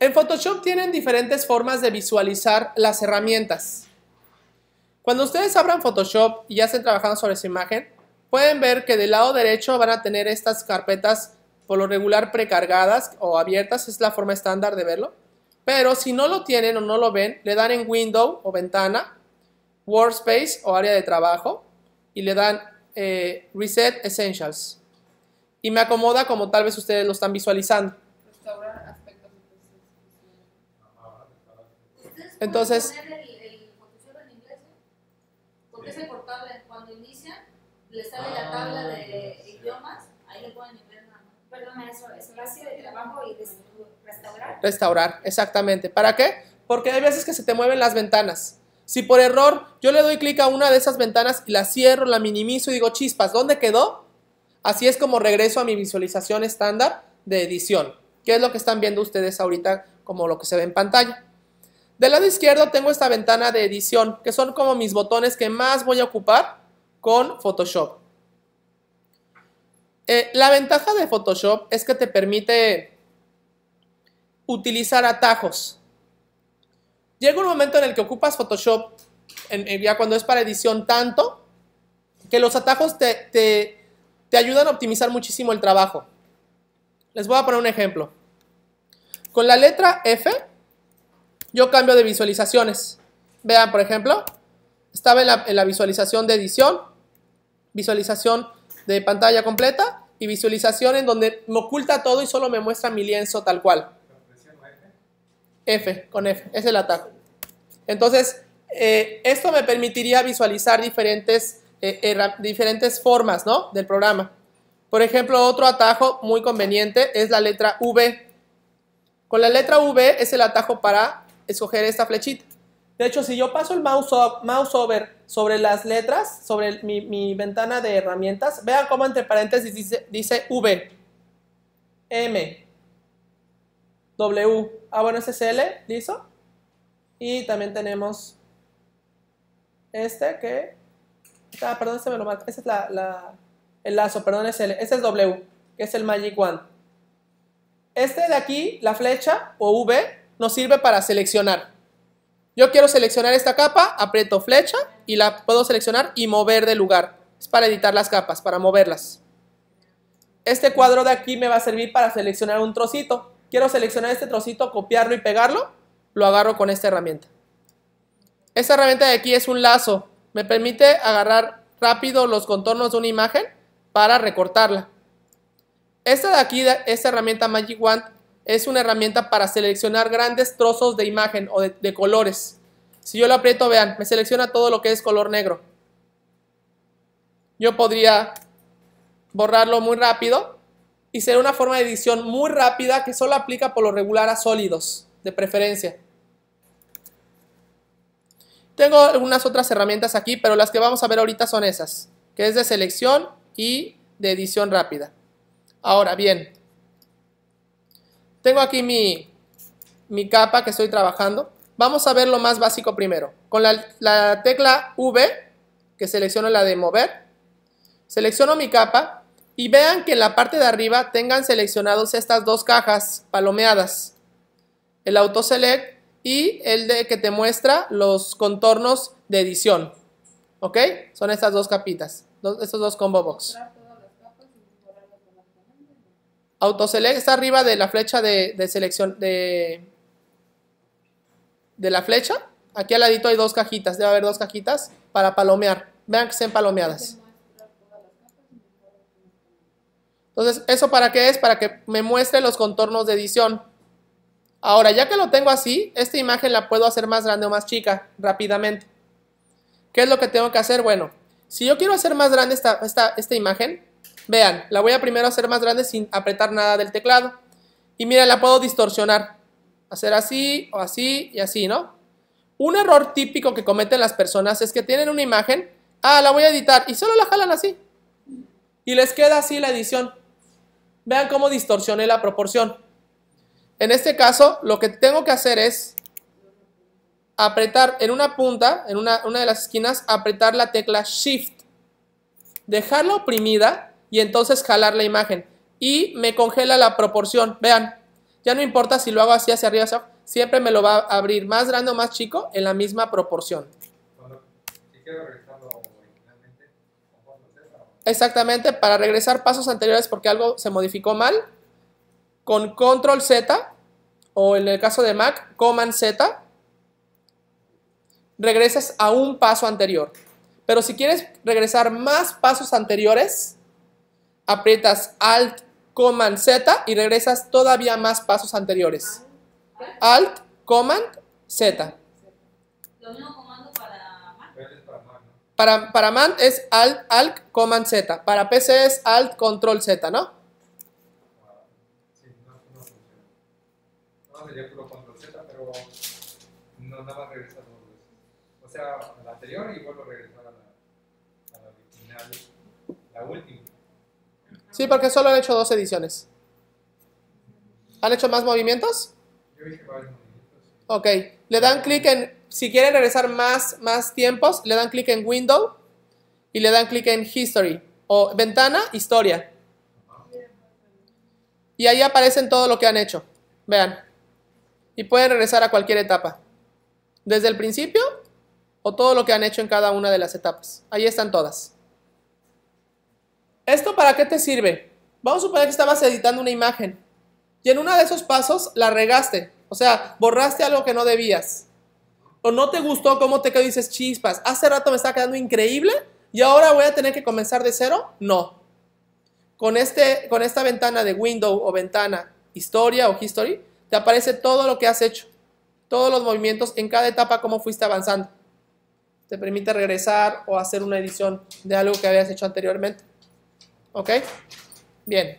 En Photoshop tienen diferentes formas de visualizar las herramientas. Cuando ustedes abran Photoshop y ya estén trabajando sobre su imagen, pueden ver que del lado derecho van a tener estas carpetas por lo regular precargadas o abiertas, es la forma estándar de verlo. Pero si no lo tienen o no lo ven, le dan en Window o Ventana, Workspace o área de trabajo y le dan eh, Reset Essentials. Y me acomoda como tal vez ustedes lo están visualizando. Entonces. qué es portable. Cuando inicia, le sale la ah, tabla de idiomas, ahí le ponen Perdón, eso es así de trabajo y restaurar. Restaurar, exactamente. ¿Para qué? Porque hay veces que se te mueven las ventanas. Si por error yo le doy clic a una de esas ventanas y la cierro, la minimizo y digo chispas, ¿dónde quedó? Así es como regreso a mi visualización estándar de edición, que es lo que están viendo ustedes ahorita como lo que se ve en pantalla. Del lado izquierdo tengo esta ventana de edición, que son como mis botones que más voy a ocupar con Photoshop. Eh, la ventaja de Photoshop es que te permite utilizar atajos. Llega un momento en el que ocupas Photoshop, ya cuando es para edición tanto, que los atajos te, te ayudan a optimizar muchísimo el trabajo. Les voy a poner un ejemplo. Con la letra F yo cambio de visualizaciones. Vean, por ejemplo, estaba en la, visualización de edición, visualización de pantalla completa y visualización en donde me oculta todo y solo me muestra mi lienzo tal cual. F, con F, es el atajo. Entonces, eh, esto me permitiría visualizar diferentes, eh, diferentes formas ¿no? del programa. Por ejemplo, otro atajo muy conveniente es la letra V. Con la letra V es el atajo para escoger esta flechita. De hecho, si yo paso el mouse, mouse over sobre las letras, sobre mi, ventana de herramientas, vea cómo entre paréntesis dice, dice V, M, W. Ah, bueno, ese es L, ¿listo? Y también tenemos este que... Ah, perdón, este me lo marca. Este es la, el lazo, perdón, es L. Ese es W, que es el Magic One. Este de aquí, la flecha o V, nos sirve para seleccionar. Yo quiero seleccionar esta capa, aprieto flecha y la puedo seleccionar y mover de lugar. Es para editar las capas, para moverlas. Este cuadro de aquí me va a servir para seleccionar un trocito. Quiero seleccionar este trocito, copiarlo y pegarlo. Lo agarro con esta herramienta. Esta herramienta de aquí es un lazo. Me permite agarrar rápido los contornos de una imagen para recortarla. Esta de aquí, esta herramienta Magic Wand, es una herramienta para seleccionar grandes trozos de imagen o de, colores. Si yo lo aprieto, vean, me selecciona todo lo que es color negro. Yo podría borrarlo muy rápido y ser una forma de edición muy rápida que solo aplica por lo regular a sólidos, de preferencia. Tengo algunas otras herramientas aquí, pero las que vamos a ver ahorita son esas, que es de selección y de edición rápida. Ahora bien, tengo aquí mi, capa que estoy trabajando. Vamos a ver lo más básico primero. Con la, tecla V, que selecciono la de mover, selecciono mi capa y vean que en la parte de arriba tengan seleccionados estas dos cajas palomeadas. El auto select y el de que te muestra los contornos de edición. ¿Ok? Son estas dos capitas, estos dos combo box. Autoselect está arriba de la flecha de, selección de, de la flecha. Aquí al ladito hay dos cajitas, debe haber dos cajitas para palomear. Vean que sean palomeadas. Entonces, ¿eso para qué es? Para que me muestre los contornos de edición. Ahora, ya que lo tengo así, esta imagen la puedo hacer más grande o más chica rápidamente. ¿Qué es lo que tengo que hacer? Bueno, si yo quiero hacer más grande esta imagen, Vean, la voy a primero hacer más grande sin apretar nada del teclado. Y mira, la puedo distorsionar. Hacer así, o así, y así, ¿no? Un error típico que cometen las personas es que tienen una imagen, ah, la voy a editar, y solo la jalan así. Y les queda así la edición. Vean cómo distorsioné la proporción. En este caso, lo que tengo que hacer es apretar en una punta, en una, una de las esquinas, apretar la tecla Shift. Dejarla oprimida y entonces jalar la imagen. Y me congela la proporción. Vean, ya no importa si lo hago así hacia arriba, hacia abajo, siempre me lo va a abrir más grande o más chico en la misma proporción. Exactamente, para regresar pasos anteriores porque algo se modificó mal, con control Z, o en el caso de Mac, command Z, regresas a un paso anterior. Pero si quieres regresar más pasos anteriores, aprietas Alt, Command, Z y regresas todavía más pasos anteriores. Alt, Command, Z. Lo mismo comando para man? Para, para es Alt, Alt, Command, Z. Para PC es Alt, Control, Z, ¿no? Sí, no, no funciona. No sería puro Control Z, pero no nada más regresar dos veces. O sea, a la anterior y vuelvo a regresar a la, a la original, la última. Sí, porque solo han hecho dos ediciones. ¿Han hecho más movimientos? Ok. Le dan clic en, si quieren regresar más, más tiempos, le dan clic en Window y le dan clic en History o Ventana, Historia. Y ahí aparecen todo lo que han hecho. Vean. Y pueden regresar a cualquier etapa. Desde el principio o todo lo que han hecho en cada una de las etapas. Ahí están todas. ¿Esto para qué te sirve? Vamos a suponer que estabas editando una imagen y en uno de esos pasos la regaste, o sea, borraste algo que no debías. O no te gustó cómo te quedó y dices, chispas, hace rato me estaba quedando increíble y ahora voy a tener que comenzar de cero. No. Con, este, con esta ventana de Window o ventana Historia o History, te aparece todo lo que has hecho, todos los movimientos en cada etapa, cómo fuiste avanzando. Te permite regresar o hacer una edición de algo que habías hecho anteriormente. ¿Ok? Bien.